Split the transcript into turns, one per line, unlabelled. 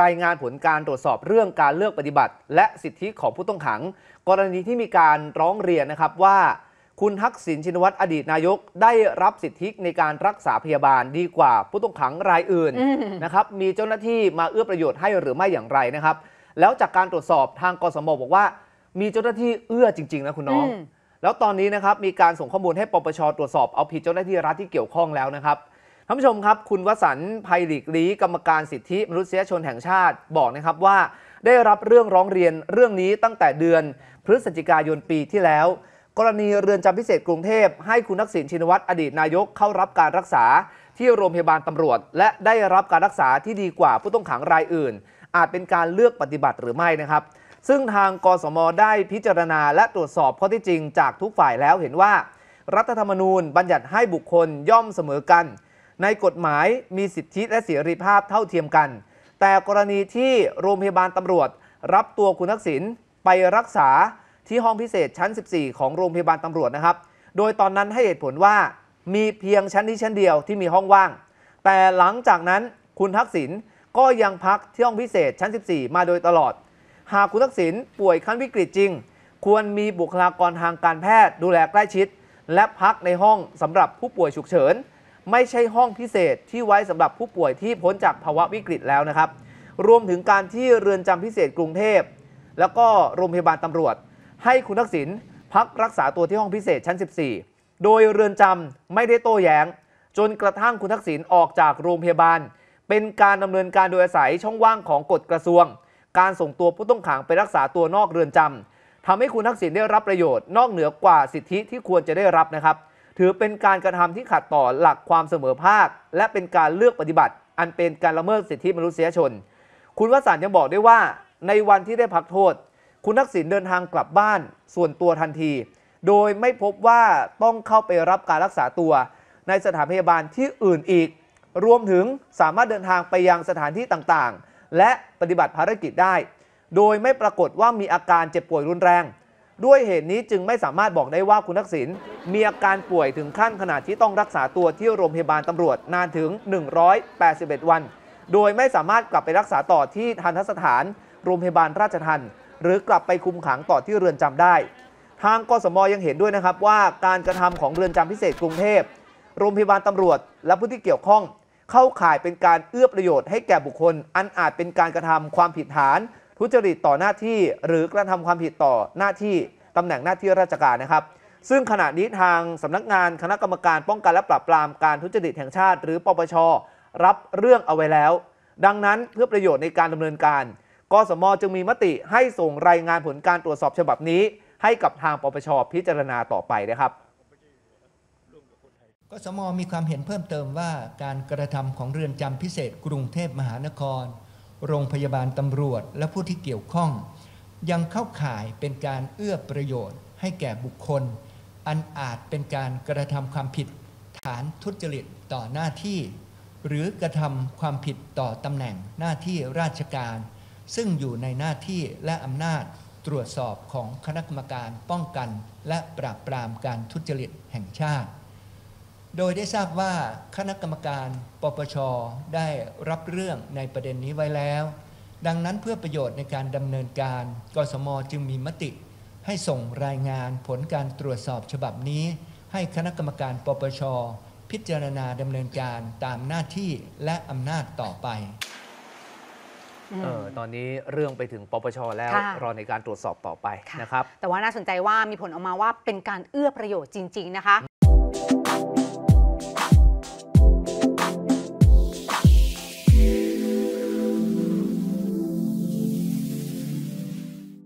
รายงานผลการตรวจสอบเรื่องการเลือกปฏิบัติ และสิทธิของผู้ต้องขัง กรณีที่มีการร้องเรียนนะครับว่าคุณทักษิณชินวัตรอดีตนายกได้รับสิทธิในการรักษาพยาบาลดีกว่าผู้ต้องขังรายอื่นนะครับ มีเจ้าหน้าที่มาเอื้อประโยชน์ให้หรือไม่อย่างไรนะครับ แล้วจากการตรวจสอบทางกสมบอกว่า มีเจ้าหน้าที่เอื้อจริงๆนะคุณน้อง แล้วตอนนี้นะครับมีการส่งข้อมูลให้ปปชตรวจสอบเอาผิดเจ้าหน้าที่รัฐที่เกี่ยวข้องแล้วนะครับท่านผู้ชมครับ คุณวสันต์ภัยหลกลีกรรมการสิทธิ มนุษยชนแห่งชาติบอกนะครับว่า ได้รับเรื่องร้องเรียนเรื่องนี้ตั้งแต่เดือน พฤศจิกายนปีที่แล้ว กรณีเรือนจำพิเศษกรุงเทพ ให้คุณนักสินชินวัตรอดีตนายกเข้ารับการรักษาที่โรงพยาบาลตำรวจ และได้รับการรักษาที่ดีกว่าผู้ต้องขังรายอื่น อาจเป็นการเลือกปฏิบัติหรือไม่นะครับ ซึ่งทางกสมได้พิจารณา และตรวจสอบข้อที่จริง จากทุกฝ่ายแล้วเห็นว่า รัฐธรรมนูญ บัญญัติให้บุคคลย่อมเสมอกันในกฎหมายมีสิทธิและเสรีภาพเท่าเทียมกัน แต่กรณีที่โรงพยาบาลตำรวจ รับตัวคุณทักษิณไปรักษาที่ห้องพิเศษชั้น 14 ของโรงพยาบาลตำรวจนะครับโดยตอนนั้นให้เหตุผลว่า มีเพียงชั้นนี้ชั้นเดียวที่มีห้องว่าง แต่หลังจากนั้นคุณทักษิณก็ยังพักที่ห้องพิเศษชั้น 14 มาโดยตลอด หากคุณทักษิณป่วยขั้นวิกฤตจริง ควรมีบุคลากรทางการแพทย์ดูแลใกล้ชิด และพักในห้องสำหรับผู้ป่วยฉุกเฉินไม่ใช่ห้องพิเศษที่ไว้สำหรับผู้ป่วยที่พ้นจากภาวะวิกฤตแล้วนะครับ รวมถึงการที่เรือนจำพิเศษกรุงเทพ แล้วก็โรงพยาบาลตำรวจ ให้คุณทักษิณพักรักษาตัวที่ห้องพิเศษชั้น 14 โดยเรือนจำไม่ได้โต้แย้ง จนกระทั่งคุณทักษิณออกจากโรงพยาบาล เป็นการดำเนินการโดยอาศัยช่องว่างของกฎกระทรวง การส่งตัวผู้ต้องขังไปรักษาตัวนอกเรือนจำ ทำให้คุณทักษิณได้รับประโยชน์นอกเหนือกว่าสิทธิที่ควรจะได้รับนะครับถือเป็นการกระทำที่ขัดต่อหลักความเสมอภาค และเป็นการเลือกปฏิบัติ อันเป็นการละเมิดสิทธิมนุษยชน คุณวสันต์ยังบอกได้ว่า ในวันที่ได้พักโทษ คุณทักษิณเดินทางกลับบ้านส่วนตัวทันที โดยไม่พบว่าต้องเข้าไปรับการรักษาตัว ในสถานพยาบาลที่อื่นอีก รวมถึงสามารถเดินทางไปยังสถานที่ต่างๆ และปฏิบัติภารกิจได้ โดยไม่ปรากฏว่ามีอาการเจ็บป่วยรุนแรงด้วยเหตุนี้จึงไม่สามารถบอกได้ว่าคุณทักษิณมีอาการป่วยถึงขั้นขนาดที่ต้องรักษาตัวที่โรงพยาบาลตำรวจนานถึง 181 วัน โดยไม่สามารถกลับไปรักษาต่อที่ทันทสถานโรงพยาบาลราชทันหรือกลับไปคุมขังต่อที่เรือนจำได้ ทางกสมยังเห็นด้วยนะครับว่า การกระทำของเรือนจำพิเศษกรุงเทพโรงพยาบาลตำรวจและผู้ที่เกี่ยวข้อง เข้าข่ายเป็นการเอื้อประโยชน์ให้แก่บุคคล อันอาจเป็นการกระทำความผิดฐานทุจริต ต่อหน้าที่หรือกระทำความผิดต่อหน้าที่ตำแหน่งหน้าที่ราชการนะครับ ซึ่งขณะนี้ทางสำนักงานคณะกรรมการป้องกันและปราบปรามการทุจริตแห่งชาติหรือปปชรับเรื่องเอาไว้แล้ว ดังนั้นเพื่อประโยชน์ในการดำเนินการกสมจึงมีมติให้ส่งรายงานผลการตรวจสอบฉบับนี้ ให้กับทางปปชพิจารณาต่อไปนะครับ
กสมมีความเห็นเพิ่มเติมว่า การกระทำของเรือนจำพิเศษกรุงเทพมหานครโรงพยาบาลตำรวจและผู้ที่เกี่ยวข้อง ยังเข้าข่ายเป็นการเอื้อประโยชน์ให้แก่บุคคล อันอาจเป็นการกระทำความผิดฐานทุจริตต่อหน้าที่ หรือกระทำความผิดต่อตำแหน่งหน้าที่ราชการ ซึ่งอยู่ในหน้าที่และอำนาจตรวจสอบของคณะกรรมการป้องกันและปราบปรามการทุจริตแห่งชาติโดยได้ทราบว่าคณะกรรมการปปชได้รับเรื่องในประเด็นนี้ไว้แล้ว ดังนั้นเพื่อประโยชน์ในการดำเนินการ กสมจึงมีมติ ให้ส่งรายงานผลการตรวจสอบฉบับนี้ ให้คณะกรรมการปปชพิจารณาดำเนินการตามหน้าที่และอำนาจต่อไปเออ
ตอนนี้เรื่องไปถึงปปชแล้วรอในการตรวจสอบต่อไปนะครับ แต่ว่าน่าสนใจว่ามีผลออกมาว่าเป็นการเอื้อประโยชน์จริงๆ นะคะ